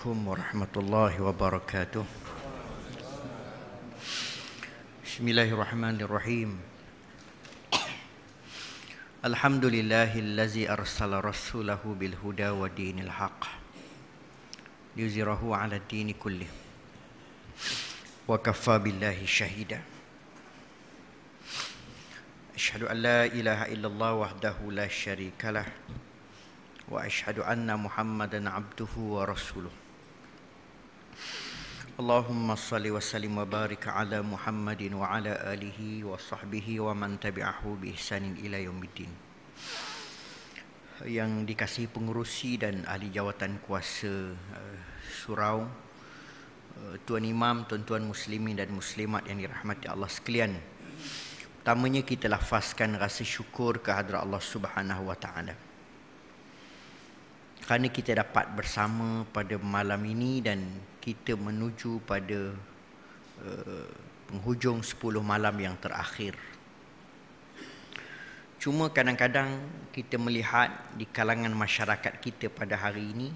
عليكم ورحمة الله وبركاته بسم الله الرحمن الرحيم الحمد لله الذي أرسل رسوله بالهدى ودين الحق ليزره على الدين كله وكفى بالله شهيدا أشهد أن لا إله إلا الله وحده لا شريك له واشهد ان محمدا عبده ورسوله Allahumma salli wa sallim wa barik ala Muhammadin wa ala alihi wa sahbihi wa man tabi'ahu bi ihsanin ila yaumiddin. Yang dikasihi pengerusi dan ahli jawatan kuasa eh, surau eh, tuan imam, tuan-tuan muslimin dan muslimat yang dirahmati Allah sekalian. Pertamanya kita lafazkan rasa syukur kehadrat Allah Subhanahu wa taala kerana kita dapat bersama pada malam ini dan kita menuju pada uh, penghujung 10 malam yang terakhir. Cuma kadang-kadang kita melihat di kalangan masyarakat kita pada hari ini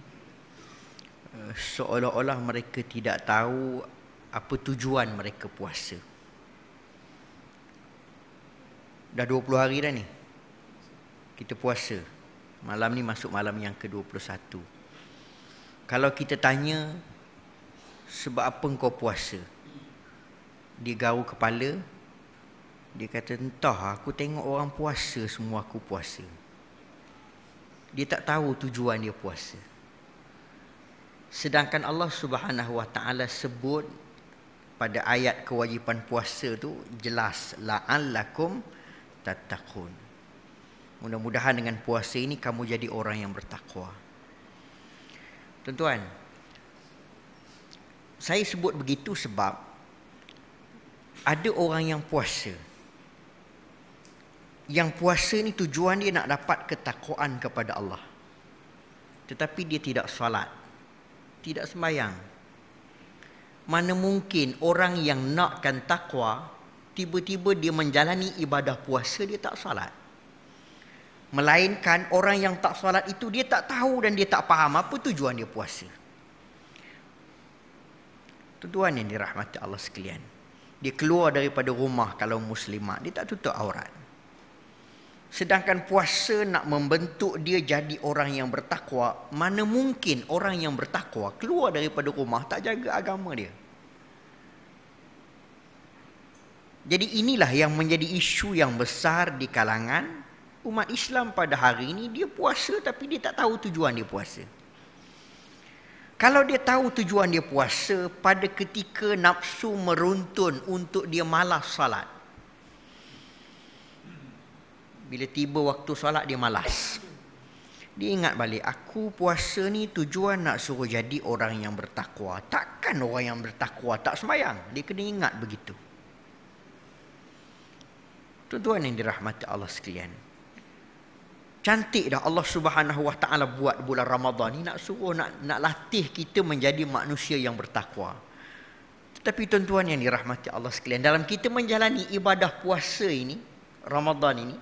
uh, seolah-olah mereka tidak tahu apa tujuan mereka puasa. Dah 20 hari dah ni kita puasa. Malam ni masuk malam yang ke-21 Kalau kita tanya Sebab apa kau puasa Dia garu kepala Dia kata entah aku tengok orang puasa Semua aku puasa Dia tak tahu tujuan dia puasa Sedangkan Allah subhanahu wa ta'ala sebut Pada ayat kewajipan puasa tu Jelas La'allakum tatakun Mudah-mudahan dengan puasa ini kamu jadi orang yang bertakwa. Tuan-tuan, saya sebut begitu sebab ada orang yang puasa. Yang puasa ini tujuan dia nak dapat ketakwaan kepada Allah. Tetapi dia tidak salat. Tidak sembahyang. Mana mungkin orang yang nakkan takwa tiba-tiba dia menjalani ibadah puasa dia tak salat? Melainkan orang yang tak salat itu dia tak tahu dan dia tak faham apa tujuan dia puasa. Tujuan yang dirahmati Allah sekalian. Dia keluar daripada rumah kalau muslimah. Dia tak tutup aurat. Sedangkan puasa nak membentuk dia jadi orang yang bertakwa. Mana mungkin orang yang bertakwa keluar daripada rumah tak jaga agama dia. Jadi inilah yang menjadi isu yang besar di kalangan umat Islam pada hari ini dia puasa tapi dia tak tahu tujuan dia puasa. Kalau dia tahu tujuan dia puasa pada ketika nafsu meruntun untuk dia malas salat. Bila tiba waktu salat dia malas. Dia ingat balik aku puasa ni tujuan nak suruh jadi orang yang bertakwa. Takkan orang yang bertakwa tak semayang. Dia kena ingat begitu. Tuan-tuan yang dirahmati Allah sekalian. Cantik dah Allah Subhanahu Wa Taala buat bulan Ramadhan ni nak suruh nak nak latih kita menjadi manusia yang bertakwa. Tetapi tuan-tuan yang dirahmati Allah sekalian, dalam kita menjalani ibadah puasa ini, Ramadhan ini,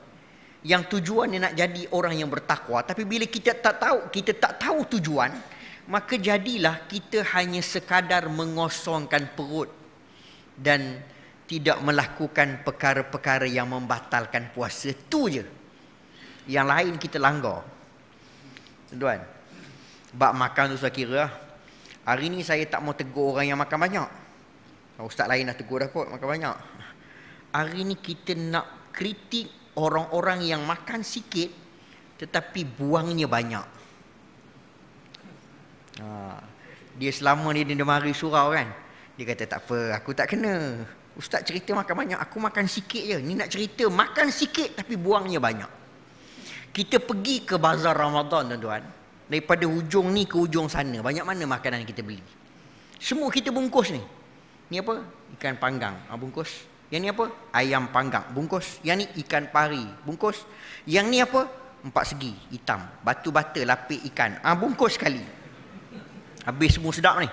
yang tujuannya nak jadi orang yang bertakwa, tapi bila kita tak tahu, kita tak tahu tujuan, maka jadilah kita hanya sekadar mengosongkan perut dan tidak melakukan perkara-perkara yang membatalkan puasa. tu je yang lain kita langgar. Tuan-tuan. Bak makan tu saya kira. Hari ni saya tak mau tegur orang yang makan banyak. Oh, ustaz lain dah tegur dah kot makan banyak. Hari ni kita nak kritik orang-orang yang makan sikit tetapi buangnya banyak. Ha. Dia selama ni dia demari surau kan. Dia kata tak apa, aku tak kena. Ustaz cerita makan banyak, aku makan sikit je. Ni nak cerita makan sikit tapi buangnya banyak kita pergi ke bazar Ramadan tuan-tuan daripada hujung ni ke hujung sana banyak mana makanan kita beli semua kita bungkus ni ni apa ikan panggang ha, bungkus yang ni apa ayam panggang bungkus yang ni ikan pari bungkus yang ni apa empat segi hitam batu bata lapik ikan ah ha, bungkus sekali habis semua sedap ni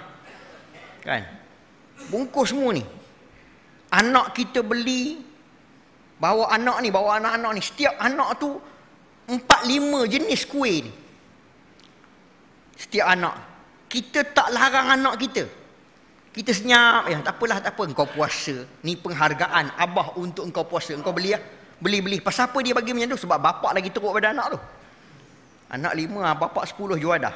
kan bungkus semua ni anak kita beli bawa anak ni bawa anak-anak ni setiap anak tu empat lima jenis kuih ni setiap anak kita tak larang anak kita kita senyap ya tak apalah tak apa engkau puasa ni penghargaan abah untuk engkau puasa engkau beli lah beli-beli pasal apa dia bagi macam tu sebab bapak lagi teruk pada anak tu anak lima ah, bapak sepuluh jual dah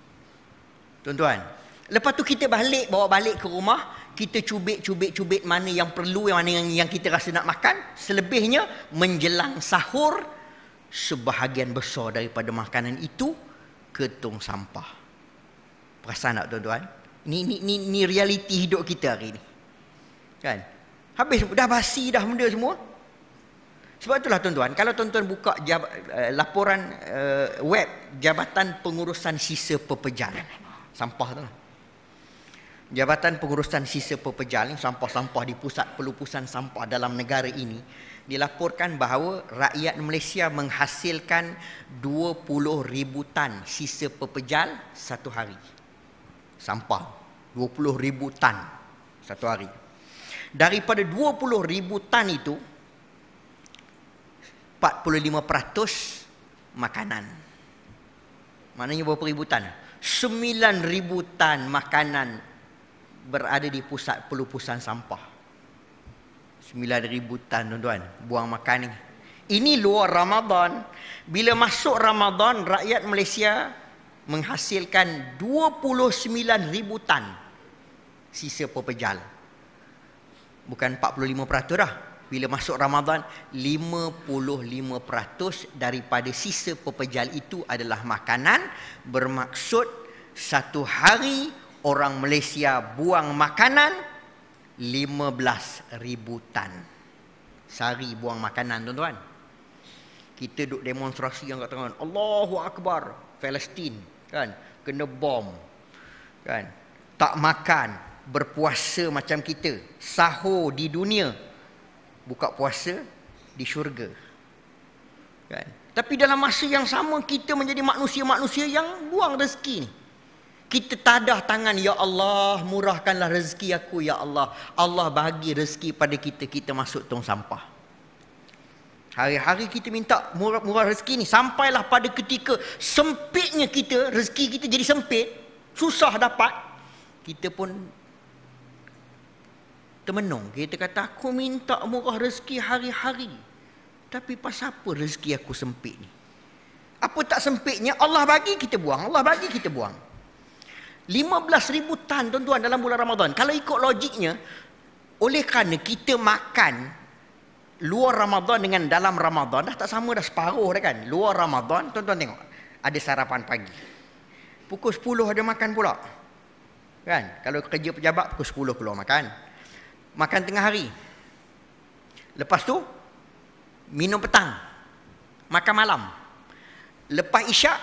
tuan-tuan lepas tu kita balik bawa balik ke rumah kita cubit-cubit-cubit mana yang perlu yang mana yang, yang kita rasa nak makan selebihnya menjelang sahur sebahagian besar daripada makanan itu ketung sampah perasan tak tuan-tuan ni ni ni, ni realiti hidup kita hari ini kan habis dah basi dah benda semua sebab itulah tuan-tuan kalau tuan-tuan buka jab, uh, laporan uh, web jabatan pengurusan sisa pepejal sampah tu lah. Jabatan Pengurusan Sisa Pepejaling Sampah-sampah di pusat pelupusan sampah dalam negara ini dilaporkan bahawa rakyat Malaysia menghasilkan 20,000 tan sisa pepejal satu hari. Sampah 20,000 tan satu hari. Daripada 20,000 tan itu 45% makanan. Maknanya berapa ribu tan? 9,000 tan makanan berada di pusat pelupusan sampah. 9000 tan tuan-tuan buang makan ni. Ini luar Ramadan. Bila masuk Ramadan rakyat Malaysia menghasilkan 29000 tan sisa pepejal. Bukan 45% dah. Bila masuk Ramadan 55% daripada sisa pepejal itu adalah makanan bermaksud satu hari orang Malaysia buang makanan ribu tan. Sehari buang makanan tuan-tuan. Kita duk demonstrasi yang kat tengah. Allahu Akbar. Palestin kan kena bom kan tak makan berpuasa macam kita sahur di dunia buka puasa di syurga kan tapi dalam masa yang sama kita menjadi manusia-manusia yang buang rezeki ni kita tadah tangan Ya Allah murahkanlah rezeki aku Ya Allah Allah bagi rezeki pada kita Kita masuk tong sampah Hari-hari kita minta murah, murah rezeki ni Sampailah pada ketika Sempitnya kita Rezeki kita jadi sempit Susah dapat Kita pun Termenung Kita kata aku minta murah rezeki hari-hari Tapi pasal apa rezeki aku sempit ni Apa tak sempitnya Allah bagi kita buang Allah bagi kita buang 15 ribu tan tuan-tuan dalam bulan Ramadan. Kalau ikut logiknya, oleh kerana kita makan luar Ramadan dengan dalam Ramadan, dah tak sama dah separuh dah kan. Luar Ramadan, tuan-tuan tengok. Ada sarapan pagi. Pukul 10 ada makan pula. Kan? Kalau kerja pejabat, pukul 10 keluar makan. Makan tengah hari. Lepas tu, minum petang. Makan malam. Lepas isyak,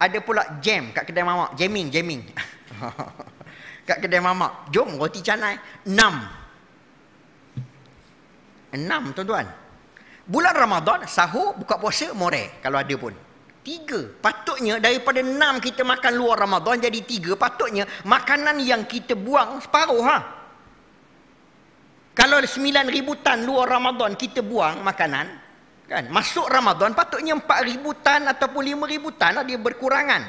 ada pula jam kat kedai mamak. Jamming, jamming. Kat kedai mamak. Jom roti canai. Enam. Enam tuan-tuan. Bulan Ramadan, sahur, buka puasa, more. Kalau ada pun. Tiga. Patutnya daripada enam kita makan luar Ramadan jadi tiga. Patutnya makanan yang kita buang separuh. Ha? Kalau sembilan ribu tan luar Ramadan kita buang makanan. kan Masuk Ramadan patutnya empat ribu tan ataupun lima ribu tan lah dia berkurangan.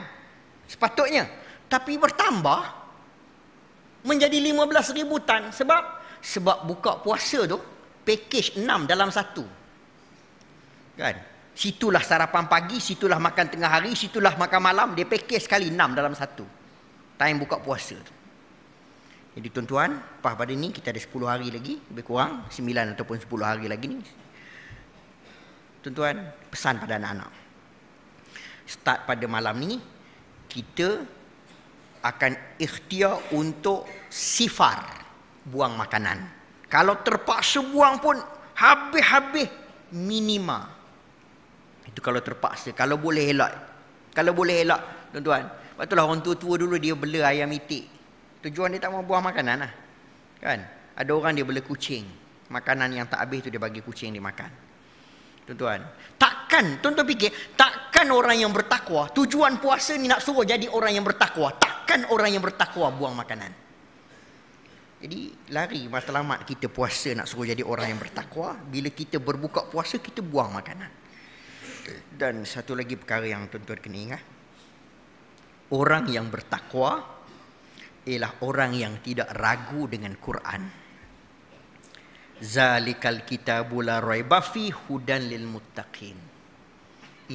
Sepatutnya tapi bertambah menjadi 15 ribu tan sebab sebab buka puasa tu package 6 dalam satu kan situlah sarapan pagi situlah makan tengah hari situlah makan malam dia package sekali 6 dalam satu time buka puasa tu jadi tuan-tuan lepas pada ni kita ada 10 hari lagi lebih kurang 9 ataupun 10 hari lagi ni tuan-tuan pesan pada anak-anak start pada malam ni kita akan ikhtiar untuk sifar buang makanan. Kalau terpaksa buang pun habis-habis minima. Itu kalau terpaksa, kalau boleh elak. Kalau boleh elak, tuan-tuan. Sebab itulah orang tua-tua dulu dia bela ayam itik. Tujuan dia tak mau buang makanan lah. Kan? Ada orang dia bela kucing. Makanan yang tak habis tu dia bagi kucing dia makan. Tuan-tuan. Takkan, tuan-tuan fikir, takkan orang yang bertakwa, tujuan puasa ni nak suruh jadi orang yang bertakwa. Tak makan orang yang bertakwa buang makanan. Jadi lari masa matlamat kita puasa nak suruh jadi orang yang bertakwa. Bila kita berbuka puasa kita buang makanan. Dan satu lagi perkara yang tuan-tuan kena ingat. Orang yang bertakwa ialah orang yang tidak ragu dengan Quran. Zalikal kitabu la raiba hudan lil muttaqin.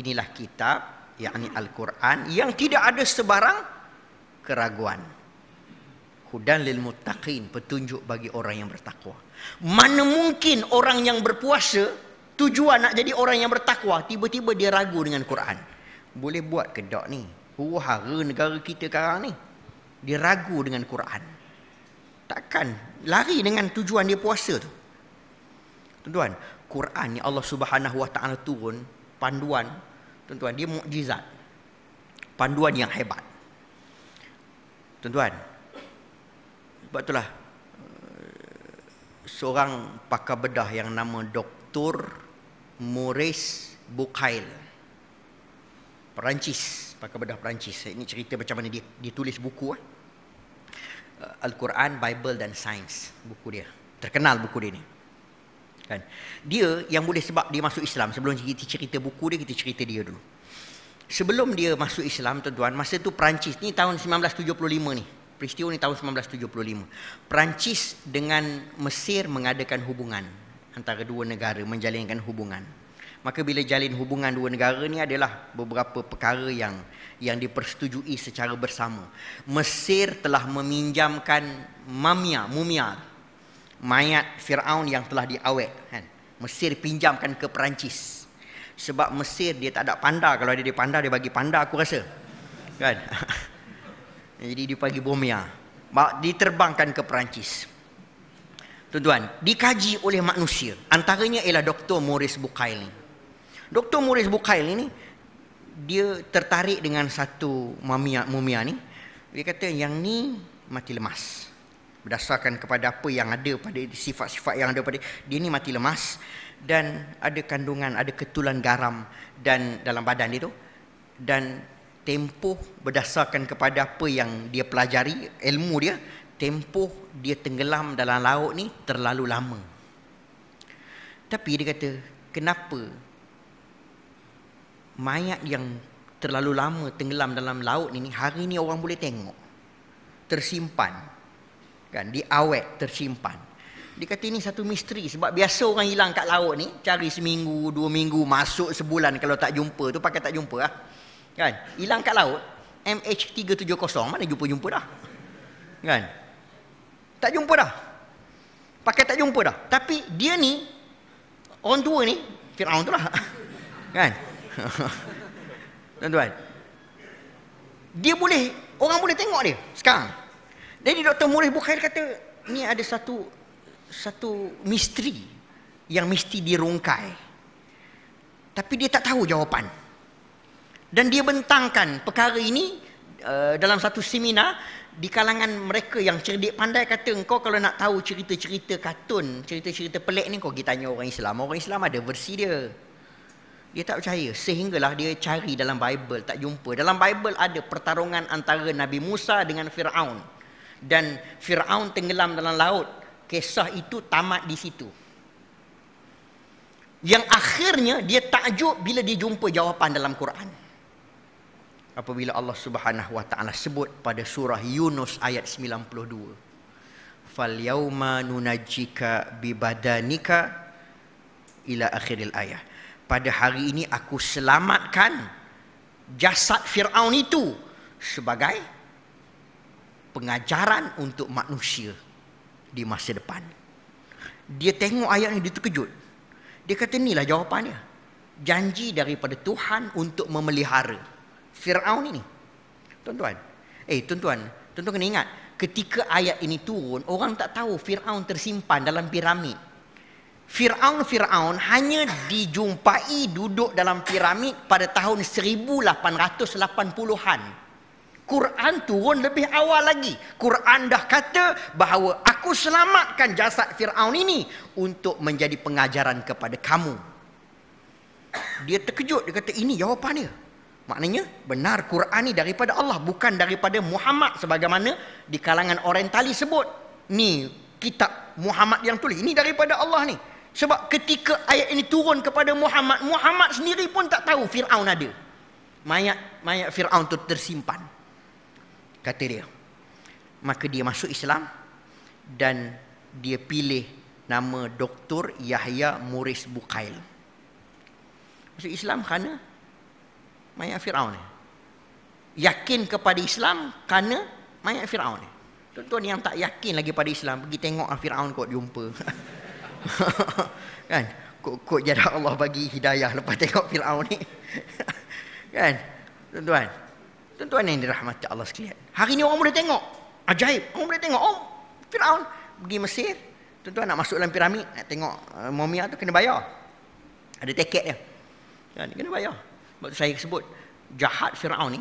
Inilah kitab yakni Al-Quran yang tidak ada sebarang keraguan. Hudan lil muttaqin, petunjuk bagi orang yang bertakwa. Mana mungkin orang yang berpuasa tujuan nak jadi orang yang bertakwa, tiba-tiba dia ragu dengan Quran. Boleh buat ke dak ni? Huru-hara negara kita sekarang ni. Dia ragu dengan Quran. Takkan lari dengan tujuan dia puasa tu. Tuan-tuan, Quran ni Allah Subhanahu Wa Taala turun panduan, tuan-tuan, dia mukjizat. Panduan yang hebat tuan-tuan sebab itulah eh, seorang pakar bedah yang nama Doktor Maurice Bukail Perancis pakar bedah Perancis ini cerita macam mana dia dia tulis buku eh. Eh, Al-Quran, Bible dan Sains buku dia terkenal buku dia ni kan dia yang boleh sebab dia masuk Islam sebelum kita cerita buku dia kita cerita dia dulu Sebelum dia masuk Islam tuan-tuan, masa tu Perancis ni tahun 1975 ni. Peristiwa ni tahun 1975. Perancis dengan Mesir mengadakan hubungan antara dua negara menjalinkan hubungan. Maka bila jalin hubungan dua negara ni adalah beberapa perkara yang yang dipersetujui secara bersama. Mesir telah meminjamkan mamia, mumia, mayat Firaun yang telah diawet kan. Mesir pinjamkan ke Perancis sebab Mesir dia tak ada panda kalau dia panda dia bagi panda aku rasa kan jadi dia pergi Bomia ah. diterbangkan ke Perancis tuan-tuan dikaji oleh manusia antaranya ialah Dr. Maurice Bukaili Dr. Maurice Bukaili ni dia tertarik dengan satu mumia mumia ni dia kata yang ni mati lemas berdasarkan kepada apa yang ada pada sifat-sifat yang ada pada dia ni mati lemas dan ada kandungan ada ketulan garam dan dalam badan dia tu dan tempoh berdasarkan kepada apa yang dia pelajari ilmu dia tempoh dia tenggelam dalam laut ni terlalu lama tapi dia kata kenapa mayat yang terlalu lama tenggelam dalam laut ni hari ni orang boleh tengok tersimpan kan diawet tersimpan dia kata ini satu misteri sebab biasa orang hilang kat laut ni cari seminggu, dua minggu, masuk sebulan kalau tak jumpa tu pakai tak jumpa lah. Kan? Hilang kat laut, MH370 mana jumpa-jumpa dah. Kan? Tak jumpa dah. Pakai tak jumpa dah. Tapi dia ni orang tua ni Firaun tu lah. Kan? Tuan-tuan. Dia boleh orang boleh tengok dia sekarang. Jadi Dr. Murih Bukhair kata ni ada satu satu misteri yang mesti dirungkai. Tapi dia tak tahu jawapan. Dan dia bentangkan perkara ini eh, dalam satu seminar di kalangan mereka yang cerdik pandai kata engkau kalau nak tahu cerita-cerita kartun, cerita-cerita pelik ni kau pergi tanya orang Islam. Orang Islam ada versi dia. Dia tak percaya sehinggalah dia cari dalam Bible tak jumpa. Dalam Bible ada pertarungan antara Nabi Musa dengan Firaun. Dan Firaun tenggelam dalam laut kisah itu tamat di situ. Yang akhirnya dia takjub bila dia jumpa jawapan dalam Quran. Apabila Allah Subhanahu Wa Taala sebut pada surah Yunus ayat 92. Fal yauma nunajjika bi badanika ila akhiril ayat. Pada hari ini aku selamatkan jasad Firaun itu sebagai pengajaran untuk manusia di masa depan. Dia tengok ayat ni, dia terkejut. Dia kata inilah jawapannya. Janji daripada Tuhan untuk memelihara. Fir'aun ini. Tuan-tuan. Eh, tuan-tuan. Tuan-tuan kena ingat. Ketika ayat ini turun, orang tak tahu Fir'aun tersimpan dalam piramid. Fir'aun-Fir'aun hanya dijumpai duduk dalam piramid pada tahun 1880-an. Quran turun lebih awal lagi. Quran dah kata bahawa aku selamatkan jasad Fir'aun ini untuk menjadi pengajaran kepada kamu. Dia terkejut. Dia kata ini jawapan dia. Maknanya benar Quran ni daripada Allah bukan daripada Muhammad sebagaimana di kalangan orientali sebut. Ni kitab Muhammad yang tulis. Ini daripada Allah ni. Sebab ketika ayat ini turun kepada Muhammad, Muhammad sendiri pun tak tahu Fir'aun ada. Mayat mayat Fir'aun tu tersimpan kata dia. Maka dia masuk Islam dan dia pilih nama Dr. Yahya Muris Bukail. Masuk Islam kerana mayat Fir'aun Yakin kepada Islam kerana mayat Fir'aun ni. Tuan-tuan yang tak yakin lagi pada Islam, pergi tengok ah Fir'aun kot jumpa. kan? Kok-kok jadah Allah bagi hidayah lepas tengok Fir'aun ni. kan? Tuan-tuan, Tuan-tuan yang dirahmati Allah sekalian. Hari ini orang boleh tengok. Ajaib. Orang boleh tengok. Oh, Fir'aun pergi Mesir. Tuan-tuan nak masuk dalam piramid. Nak tengok uh, momia tu kena bayar. Ada tiket dia. Kan, kena bayar. Sebab saya sebut. Jahat Fir'aun ni.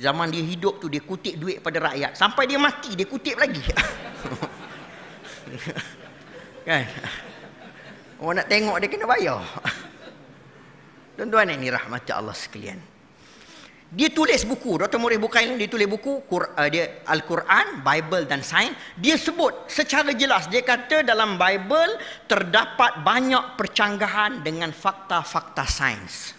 Zaman dia hidup tu dia kutip duit pada rakyat. Sampai dia mati dia kutip lagi. kan? Orang nak tengok dia kena bayar. Tuan-tuan yang dirahmati Allah sekalian. Dia tulis buku, Dr. Murih bukain. dia tulis buku uh, dia Al-Quran, Bible dan Sains. Dia sebut secara jelas, dia kata dalam Bible terdapat banyak percanggahan dengan fakta-fakta sains.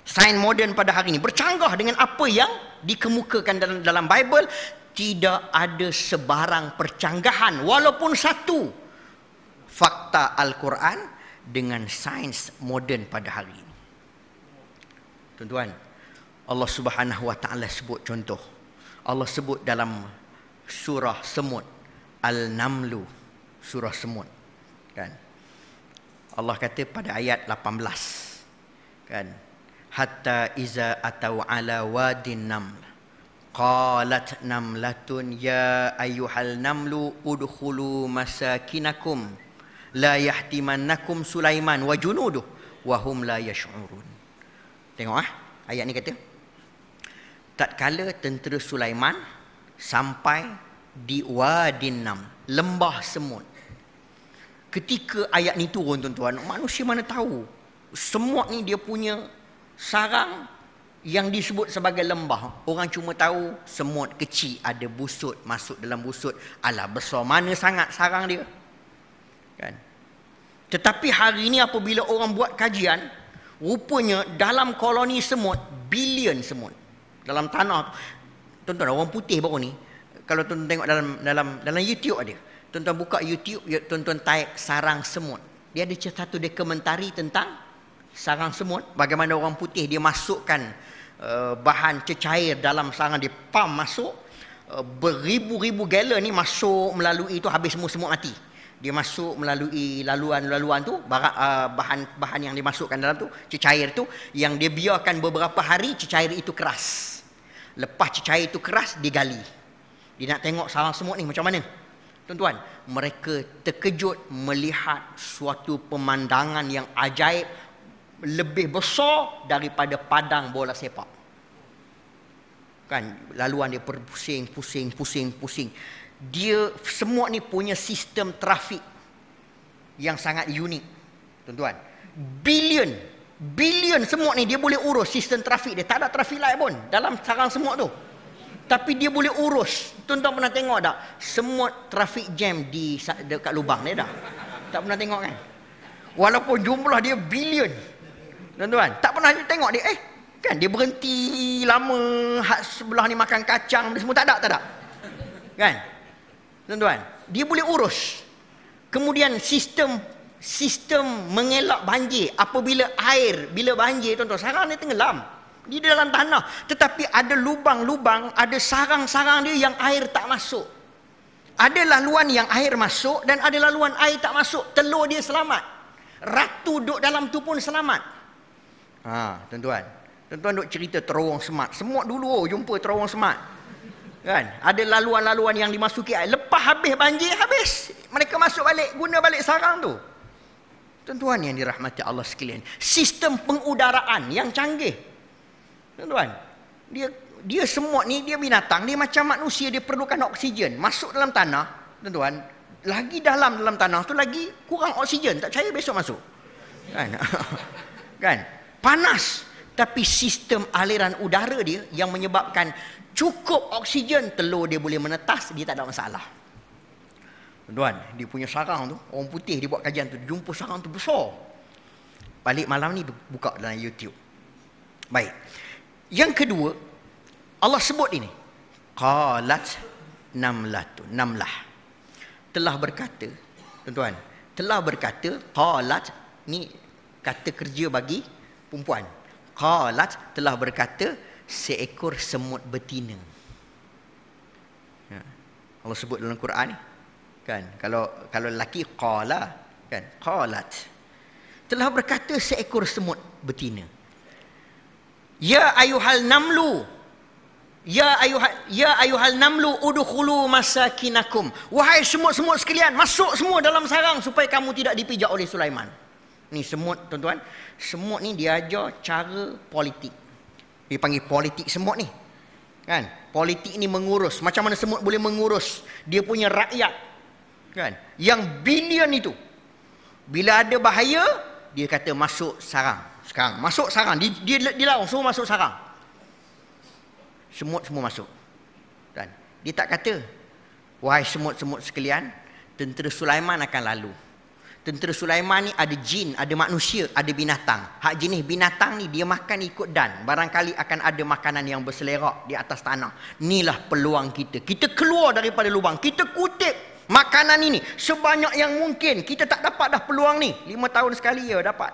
Sains moden pada hari ini bercanggah dengan apa yang dikemukakan dalam dalam Bible tidak ada sebarang percanggahan walaupun satu fakta Al-Quran dengan sains moden pada hari ini. Tuan-tuan, Allah Subhanahu Wa Taala sebut contoh. Allah sebut dalam surah Semut Al-Namlu surah Semut kan. Allah kata pada ayat 18 kan. Hatta iza atau ala wadin naml qalat namlatun ya ayyuhal namlu udkhulu masakinakum la yahtimannakum sulaiman wa junuduh wa hum la yash'urun tengok ah ayat ni kata tak kala tentera Sulaiman sampai di Wadinam, lembah semut. Ketika ayat ni turun tuan-tuan, manusia mana tahu semut ni dia punya sarang yang disebut sebagai lembah. Orang cuma tahu semut kecil ada busut masuk dalam busut. Alah besar mana sangat sarang dia. Kan? Tetapi hari ini apabila orang buat kajian, rupanya dalam koloni semut, bilion semut dalam tanah tu. Tuan-tuan orang putih baru ni. Kalau tuan, tengok dalam dalam dalam YouTube ada. tuan buka YouTube, ya, tuan-tuan type sarang semut. Dia ada cerita satu dokumentari tentang sarang semut. Bagaimana orang putih dia masukkan uh, eh, bahan cecair dalam sarang dia. Pam masuk, uh, beribu-ribu gala ni masuk melalui itu habis semua semut mati dia masuk melalui laluan-laluan tu bahan-bahan ah, yang dimasukkan dalam tu cecair tu yang dia biarkan beberapa hari cecair itu keras lepas cecair itu keras digali dia nak tengok sarang semut ni macam mana tuan-tuan mereka terkejut melihat suatu pemandangan yang ajaib lebih besar daripada padang bola sepak kan laluan dia pusing pusing pusing pusing dia semua ni punya sistem trafik yang sangat unik tuan-tuan billion billion semua ni dia boleh urus sistem trafik dia tak ada trafik light pun dalam sarang semua tu tapi dia boleh urus tuan-tuan pernah tengok tak semua trafik jam di dekat lubang ni dah tak pernah tengok kan walaupun jumlah dia billion tuan-tuan tak pernah tengok dia eh kan dia berhenti lama hak sebelah ni makan kacang semua tak ada tak ada kan tuan-tuan dia boleh urus kemudian sistem sistem mengelak banjir apabila air bila banjir tuan-tuan sarang dia tenggelam di dalam tanah tetapi ada lubang-lubang ada sarang-sarang dia yang air tak masuk ada laluan yang air masuk dan ada laluan air tak masuk telur dia selamat ratu duduk dalam tu pun selamat ha tuan-tuan tuan-tuan duk cerita terowong semat semua dulu oh, jumpa terowong semat kan ada laluan-laluan yang dimasuki air lepas habis banjir habis mereka masuk balik guna balik sarang tu tuan-tuan yang dirahmati Allah sekalian sistem pengudaraan yang canggih tuan-tuan dia dia semua ni dia binatang dia macam manusia dia perlukan oksigen masuk dalam tanah tuan-tuan lagi dalam dalam tanah tu lagi kurang oksigen tak percaya besok masuk kan kan panas tapi sistem aliran udara dia yang menyebabkan cukup oksigen telur dia boleh menetas dia tak ada masalah tuan dia punya sarang tu orang putih dia buat kajian tu jumpa sarang tu besar balik malam ni buka dalam YouTube baik yang kedua Allah sebut ini qalat namlah tu namlah telah berkata tuan-tuan telah berkata qalat ni kata kerja bagi perempuan qalat telah berkata seekor semut betina. Ya. Allah sebut dalam Quran ni kan kalau kalau lelaki qala kan qalat telah berkata seekor semut betina. Ya ayuhal namlu Ya ayuhal ya ayuhal namlu udkhulu masakinakum. Wahai semut-semut sekalian, masuk semua dalam sarang supaya kamu tidak dipijak oleh Sulaiman ni semut tuan-tuan semut ni dia ajar cara politik dia panggil politik semut ni kan politik ni mengurus macam mana semut boleh mengurus dia punya rakyat kan yang billion itu bila ada bahaya dia kata masuk sarang sekarang masuk sarang dia dia, dia larang semua masuk sarang semut semua masuk kan dia tak kata wahai semut-semut sekalian tentera Sulaiman akan lalu tentera Sulaiman ni ada jin, ada manusia, ada binatang. Hak jenis binatang ni dia makan ikut dan barangkali akan ada makanan yang berselerak di atas tanah. Inilah peluang kita. Kita keluar daripada lubang, kita kutip makanan ini sebanyak yang mungkin. Kita tak dapat dah peluang ni. Lima tahun sekali ya dapat.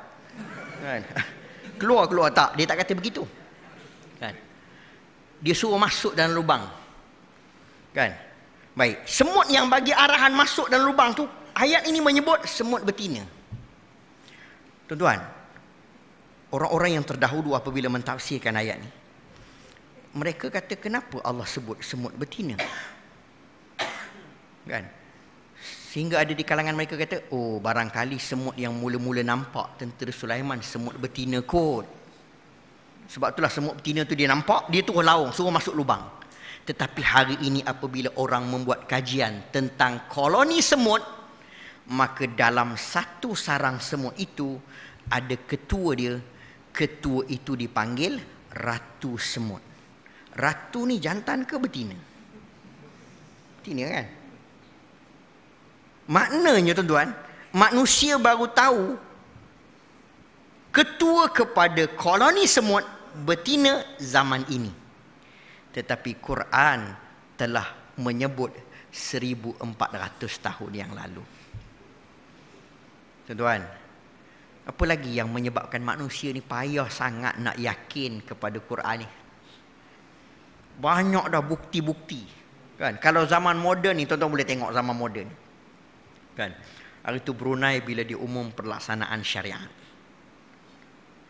Kan? Keluar keluar tak, dia tak kata begitu. Kan? Dia suruh masuk dalam lubang. Kan? Baik, semut yang bagi arahan masuk dalam lubang tu ayat ini menyebut semut betina. Tuan-tuan, orang-orang yang terdahulu apabila mentafsirkan ayat ini, mereka kata kenapa Allah sebut semut betina? Kan? Sehingga ada di kalangan mereka kata, oh barangkali semut yang mula-mula nampak tentera Sulaiman semut betina kot. Sebab itulah semut betina tu dia nampak, dia turun laung, suruh masuk lubang. Tetapi hari ini apabila orang membuat kajian tentang koloni semut, maka dalam satu sarang semut itu ada ketua dia ketua itu dipanggil ratu semut ratu ni jantan ke betina betina kan maknanya tuan-tuan manusia baru tahu ketua kepada koloni semut betina zaman ini tetapi Quran telah menyebut 1400 tahun yang lalu Tuan-tuan Apa lagi yang menyebabkan manusia ni payah sangat nak yakin kepada Quran ni Banyak dah bukti-bukti kan? Kalau zaman moden ni, tuan-tuan boleh tengok zaman moden kan? Hari tu Brunei bila diumum perlaksanaan syariat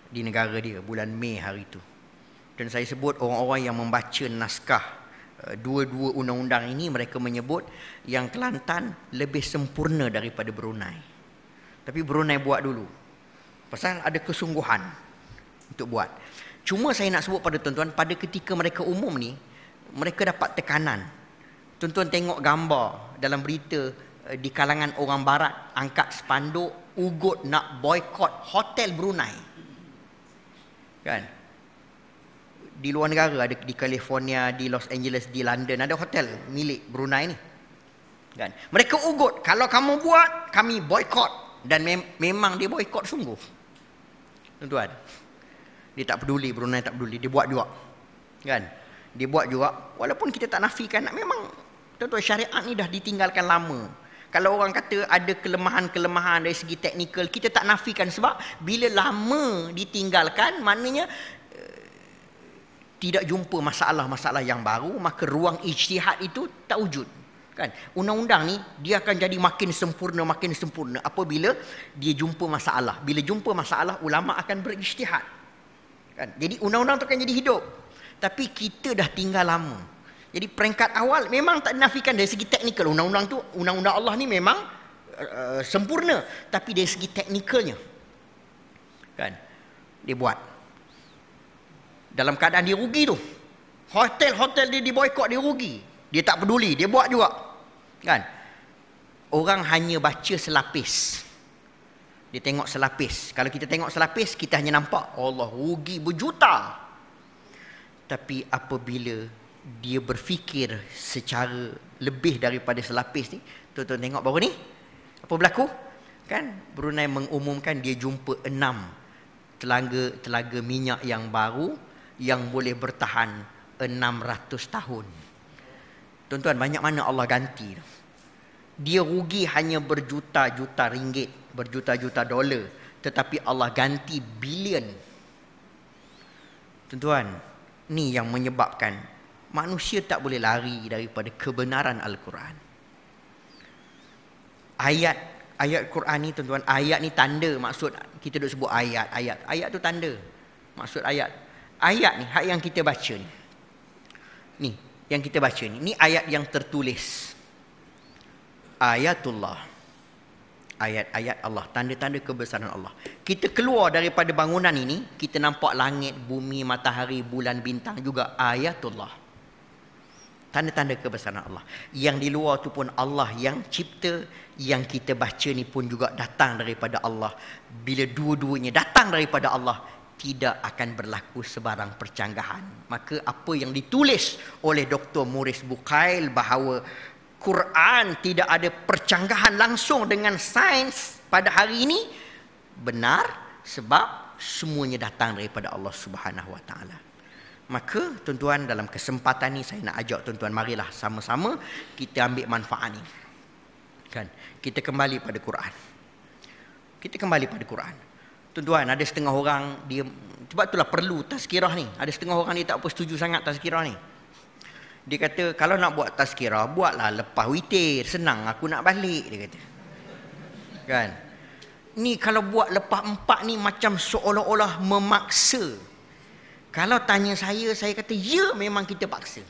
Di negara dia, bulan Mei hari tu Dan saya sebut orang-orang yang membaca naskah eh, Dua-dua undang-undang ini mereka menyebut Yang Kelantan lebih sempurna daripada Brunei tapi Brunei buat dulu. Pasal ada kesungguhan untuk buat. Cuma saya nak sebut pada tuan-tuan, pada ketika mereka umum ni, mereka dapat tekanan. Tuan-tuan tengok gambar dalam berita eh, di kalangan orang barat angkat spanduk ugut nak boykot hotel Brunei. Kan? Di luar negara ada di California, di Los Angeles, di London ada hotel milik Brunei ni. Kan? Mereka ugut kalau kamu buat kami boykot dan mem- memang dia boikot sungguh. Tuan-tuan. Dia tak peduli Brunei tak peduli, dia buat juga. Kan? Dia buat juga walaupun kita tak nafikan nak memang tuan-tuan syariat ni dah ditinggalkan lama. Kalau orang kata ada kelemahan-kelemahan dari segi teknikal, kita tak nafikan sebab bila lama ditinggalkan, maknanya eh, tidak jumpa masalah-masalah yang baru maka ruang ijtihad itu tak wujud Kan? Undang-undang ni dia akan jadi makin sempurna makin sempurna apabila dia jumpa masalah. Bila jumpa masalah ulama akan berijtihad. Kan? Jadi undang-undang tu akan jadi hidup. Tapi kita dah tinggal lama. Jadi peringkat awal memang tak dinafikan dari segi teknikal undang-undang tu undang-undang Allah ni memang uh, sempurna tapi dari segi teknikalnya kan dia buat dalam keadaan dia rugi tu hotel-hotel dia diboikot dia rugi dia tak peduli dia buat juga Kan? Orang hanya baca selapis. Dia tengok selapis. Kalau kita tengok selapis, kita hanya nampak Allah rugi berjuta. Tapi apabila dia berfikir secara lebih daripada selapis ni, tuan-tuan tengok baru ni, apa berlaku? Kan Brunei mengumumkan dia jumpa enam telaga-telaga minyak yang baru yang boleh bertahan 600 tahun. Tuan-tuan banyak mana Allah ganti Dia rugi hanya berjuta-juta ringgit Berjuta-juta dolar Tetapi Allah ganti bilion Tuan-tuan Ni yang menyebabkan Manusia tak boleh lari daripada kebenaran Al-Quran Ayat Ayat Quran ni tuan-tuan Ayat ni tanda maksud Kita duk sebut ayat Ayat ayat tu tanda Maksud ayat Ayat ni hak yang kita baca ni Ni yang kita baca ni. Ni ayat yang tertulis. Ayatullah. Ayat-ayat Allah. Tanda-tanda kebesaran Allah. Kita keluar daripada bangunan ini. Kita nampak langit, bumi, matahari, bulan, bintang juga. Ayatullah. Tanda-tanda kebesaran Allah. Yang di luar tu pun Allah yang cipta. Yang kita baca ni pun juga datang daripada Allah. Bila dua-duanya datang daripada Allah tidak akan berlaku sebarang percanggahan. Maka apa yang ditulis oleh Dr. Muris Bukail bahawa Quran tidak ada percanggahan langsung dengan sains pada hari ini benar sebab semuanya datang daripada Allah Subhanahu Wa Taala. Maka tuan-tuan dalam kesempatan ini saya nak ajak tuan-tuan marilah sama-sama kita ambil manfaat ini. Kan? Kita kembali pada Quran. Kita kembali pada Quran tuan-tuan ada setengah orang dia sebab itulah perlu tazkirah ni ada setengah orang ni tak apa setuju sangat tazkirah ni dia kata kalau nak buat tazkirah buatlah lepas witir senang aku nak balik dia kata kan ni kalau buat lepas empat ni macam seolah-olah memaksa kalau tanya saya saya kata ya memang kita paksa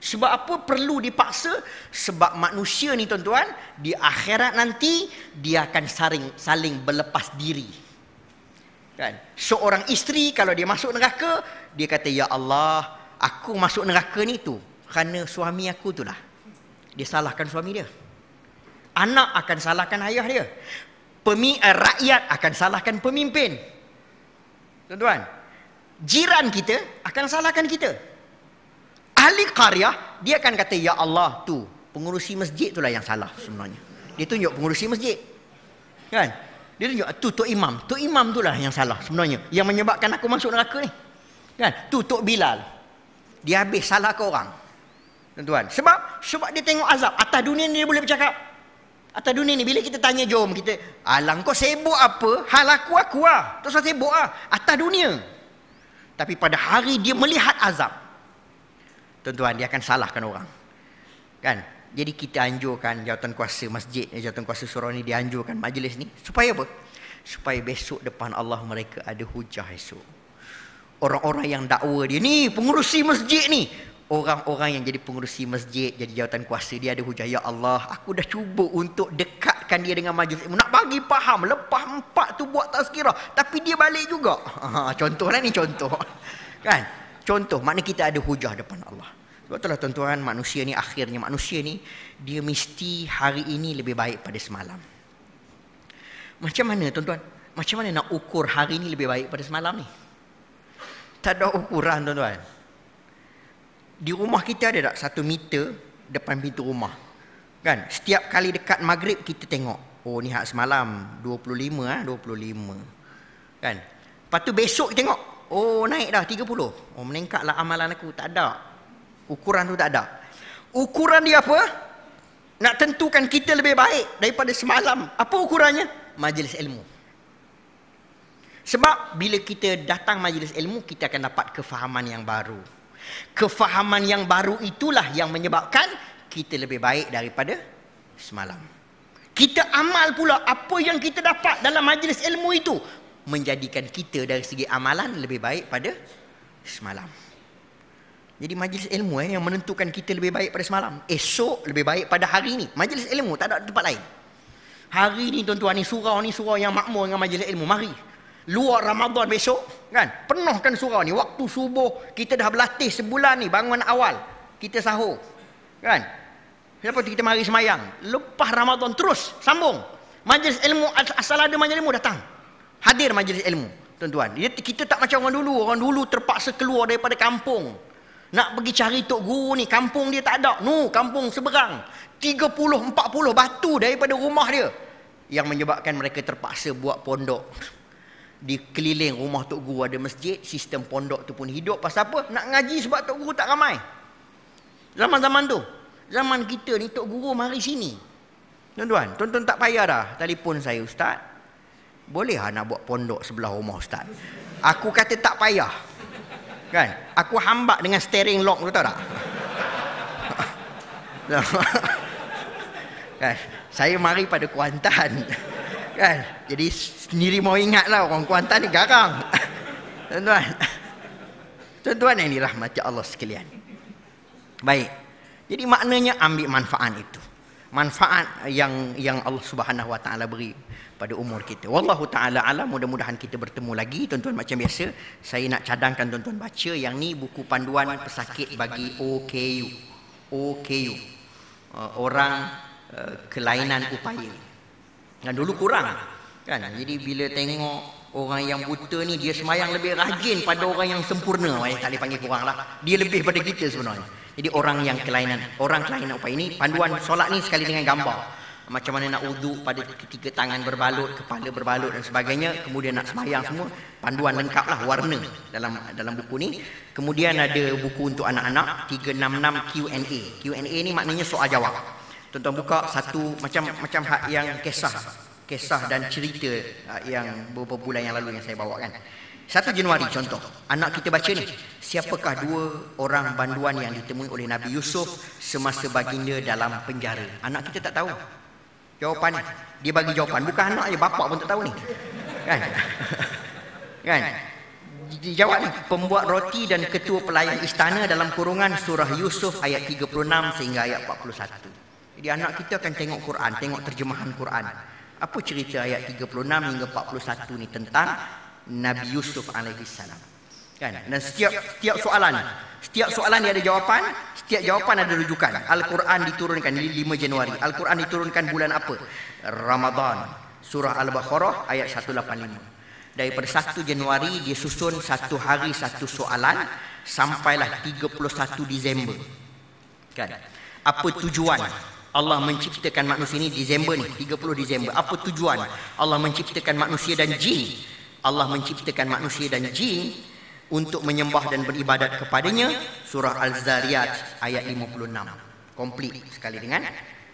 sebab apa perlu dipaksa? Sebab manusia ni tuan-tuan, di akhirat nanti dia akan saling saling berlepas diri. Kan? Seorang isteri kalau dia masuk neraka, dia kata, "Ya Allah, aku masuk neraka ni tu kerana suami aku tu lah." Dia salahkan suami dia. Anak akan salahkan ayah dia. Pemi eh, rakyat akan salahkan pemimpin. Tuan-tuan, jiran kita akan salahkan kita ahli karya dia akan kata ya Allah tu pengurusi masjid itulah yang salah sebenarnya dia tunjuk pengurusi masjid kan dia tunjuk tu tok imam tok imam itulah yang salah sebenarnya yang menyebabkan aku masuk neraka ni kan tu tok bilal dia habis salah ke orang tuan-tuan sebab sebab dia tengok azab atas dunia ni dia boleh bercakap Atas dunia ni bila kita tanya jom kita alang kau sibuk apa hal aku aku ah tak usah sibuk ah atas dunia tapi pada hari dia melihat azab tuan-tuan dia akan salahkan orang kan jadi kita anjurkan jawatan kuasa masjid eh, jawatan kuasa surau ni dianjurkan majlis ni supaya apa supaya besok depan Allah mereka ada hujah esok orang-orang yang dakwa dia ni pengerusi masjid ni orang-orang yang jadi pengerusi masjid jadi jawatan kuasa dia ada hujah ya Allah aku dah cuba untuk dekatkan dia dengan majlis nak bagi faham lepas empat tu buat tazkirah tapi dia balik juga ha, ha, ha, contohlah ni contoh kan Contoh, mana kita ada hujah depan Allah. Sebab itulah tuan-tuan, manusia ni akhirnya, manusia ni, dia mesti hari ini lebih baik pada semalam. Macam mana tuan-tuan? Macam mana nak ukur hari ini lebih baik pada semalam ni? Tak ada ukuran tuan-tuan. Di rumah kita ada tak satu meter depan pintu rumah? Kan? Setiap kali dekat maghrib kita tengok. Oh ni hak semalam 25 ah 25. Kan? Lepas tu besok tengok Oh naik dah 30 Oh meningkatlah amalan aku Tak ada Ukuran tu tak ada Ukuran dia apa? Nak tentukan kita lebih baik Daripada semalam Apa ukurannya? Majlis ilmu Sebab bila kita datang majlis ilmu Kita akan dapat kefahaman yang baru Kefahaman yang baru itulah Yang menyebabkan Kita lebih baik daripada Semalam kita amal pula apa yang kita dapat dalam majlis ilmu itu menjadikan kita dari segi amalan lebih baik pada semalam. Jadi majlis ilmu eh, yang menentukan kita lebih baik pada semalam. Esok lebih baik pada hari ini. Majlis ilmu tak ada tempat lain. Hari ini tuan-tuan ni surau ni surau yang makmur dengan majlis ilmu. Mari. Luar Ramadan besok. kan? Penuhkan surau ni. Waktu subuh kita dah berlatih sebulan ni. Bangun awal. Kita sahur. Kan? Siapa kita mari semayang. Lepas Ramadan terus. Sambung. Majlis ilmu asal ada majlis ilmu datang hadir majlis ilmu tuan-tuan kita tak macam orang dulu orang dulu terpaksa keluar daripada kampung nak pergi cari tok guru ni kampung dia tak ada no kampung seberang 30 40 batu daripada rumah dia yang menyebabkan mereka terpaksa buat pondok di keliling rumah tok guru ada masjid sistem pondok tu pun hidup pasal apa nak ngaji sebab tok guru tak ramai zaman-zaman tu zaman kita ni tok guru mari sini tuan-tuan tuan-tuan tak payah dah telefon saya ustaz boleh lah nak buat pondok sebelah rumah ustaz aku kata tak payah kan aku hambat dengan steering lock tu tahu tak kan? saya mari pada Kuantan kan jadi sendiri mau ingatlah orang Kuantan ni garang tuan-tuan tuan-tuan yang dirahmati Allah sekalian baik jadi maknanya ambil manfaat itu manfaat yang yang Allah Subhanahu Wa Taala beri pada umur kita. Wallahu taala alam mudah-mudahan kita bertemu lagi tuan-tuan macam biasa. Saya nak cadangkan tuan-tuan baca yang ni buku panduan pesakit bagi OKU. OKU. Uh, orang uh, kelainan upaya. Kan dulu kurang kan. Jadi bila tengok orang yang buta ni dia semayang lebih rajin pada orang yang sempurna. Saya eh, tak boleh panggil kuranglah. Dia lebih pada kita sebenarnya. Jadi orang yang kelainan, orang kelainan apa ini panduan solat ni sekali dengan gambar. Macam mana nak uduk pada ketiga tangan berbalut, kepala berbalut dan sebagainya. Kemudian nak semayang semua. Panduan lengkap lah warna dalam dalam buku ni. Kemudian ada buku untuk anak-anak. 366 Q&A. Q&A ni maknanya soal jawab. Tuan-tuan buka satu macam macam hak yang kisah. Kisah dan cerita yang beberapa bulan yang lalu yang saya bawa kan. Satu Januari contoh anak kita baca ni siapakah dua orang banduan yang ditemui oleh Nabi Yusuf semasa baginda dalam penjara anak kita tak tahu jawapan dia bagi jawapan bukan anak je bapak pun tak tahu ni kan kan dijawab ni pembuat roti dan ketua pelayan istana dalam kurungan surah Yusuf ayat 36 sehingga ayat 41 jadi anak kita akan tengok Quran tengok terjemahan Quran apa cerita ayat 36 hingga 41 ni tentang Nabi Yusuf alaihi salam. Kan? kan? Dan setiap setiap soalan, setiap soalan yang ada jawapan, setiap jawapan ada rujukan. Al-Quran diturunkan di 5 Januari. Al-Quran diturunkan bulan apa? Ramadan. Surah Al-Baqarah ayat 185. Dari 1 Januari dia susun satu hari satu soalan sampailah 31 Disember. Kan? Apa tujuan Allah menciptakan manusia ini Disember ni 30 Disember apa tujuan Allah menciptakan manusia dan jin Allah menciptakan manusia dan jin untuk menyembah dan beribadat kepadanya surah al-zariyat ayat 56 komplit sekali dengan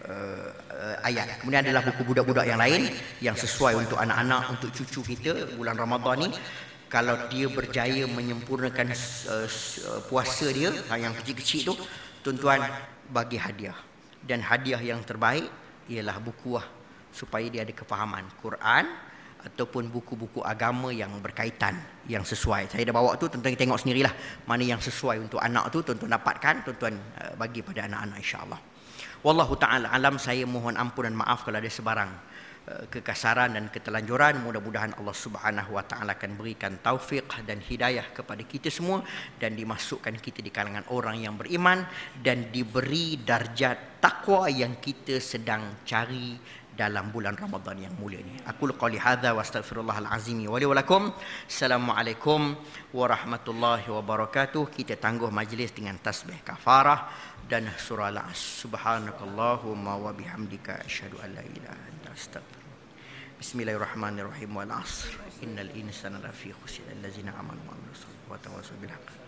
uh, uh, ayat kemudian adalah buku budak-budak yang lain yang sesuai untuk anak-anak untuk cucu kita bulan Ramadan ni kalau dia berjaya menyempurnakan uh, puasa dia ha, yang kecil-kecil tu tuan-tuan bagi hadiah dan hadiah yang terbaik ialah buku lah supaya dia ada kefahaman Quran ataupun buku-buku agama yang berkaitan yang sesuai. Saya dah bawa tu tuan-tuan tengok sendirilah mana yang sesuai untuk anak tu tuan-tuan dapatkan, tuan-tuan eh, bagi pada anak-anak insya-Allah. Wallahu taala alam saya mohon ampun dan maaf kalau ada sebarang eh, kekasaran dan ketelanjuran mudah-mudahan Allah Subhanahu wa taala akan berikan taufik dan hidayah kepada kita semua dan dimasukkan kita di kalangan orang yang beriman dan diberi darjat takwa yang kita sedang cari dalam bulan Ramadan yang mulia ini. Aku qali hadza wa astaghfirullahal azimi wa li walakum. Assalamualaikum warahmatullahi wabarakatuh. Kita tangguh majlis dengan tasbih kafarah dan surah al-as. Subhanakallahumma wa bihamdika asyhadu an la ilaha illa anta Bismillahirrahmanirrahim wal asr. Innal insana lafi khusr. Allazina amanu wa amilus wa tawassaw bil